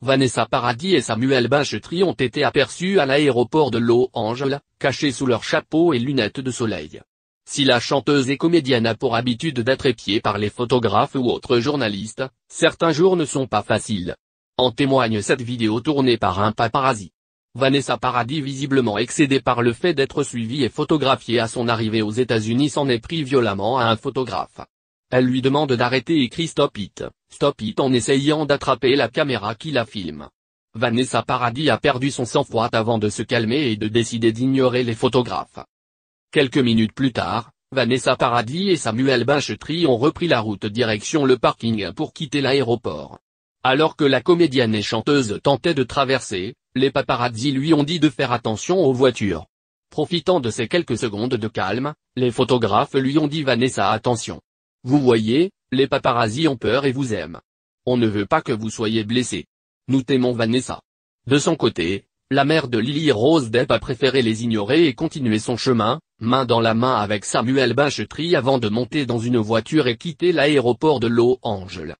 Vanessa Paradis et Samuel Bachetry ont été aperçus à l'aéroport de Los Angeles, cachés sous leurs chapeaux et lunettes de soleil. Si la chanteuse et comédienne a pour habitude d'être épiée par les photographes ou autres journalistes, certains jours ne sont pas faciles. En témoigne cette vidéo tournée par un paparazzi. Vanessa Paradis visiblement excédée par le fait d'être suivie et photographiée à son arrivée aux États-Unis s'en est pris violemment à un photographe. Elle lui demande d'arrêter et Christophe it ». Stop it en essayant d'attraper la caméra qui la filme. Vanessa Paradis a perdu son sang-froid avant de se calmer et de décider d'ignorer les photographes. Quelques minutes plus tard, Vanessa Paradis et Samuel Bachetry ont repris la route direction le parking pour quitter l'aéroport. Alors que la comédienne et chanteuse tentait de traverser, les paparazzi lui ont dit de faire attention aux voitures. Profitant de ces quelques secondes de calme, les photographes lui ont dit Vanessa attention. Vous voyez, les paparazzis ont peur et vous aiment. On ne veut pas que vous soyez blessés. Nous t'aimons Vanessa. De son côté, la mère de Lily Rose Depp a préféré les ignorer et continuer son chemin, main dans la main avec Samuel Bachetry avant de monter dans une voiture et quitter l'aéroport de Los Angeles.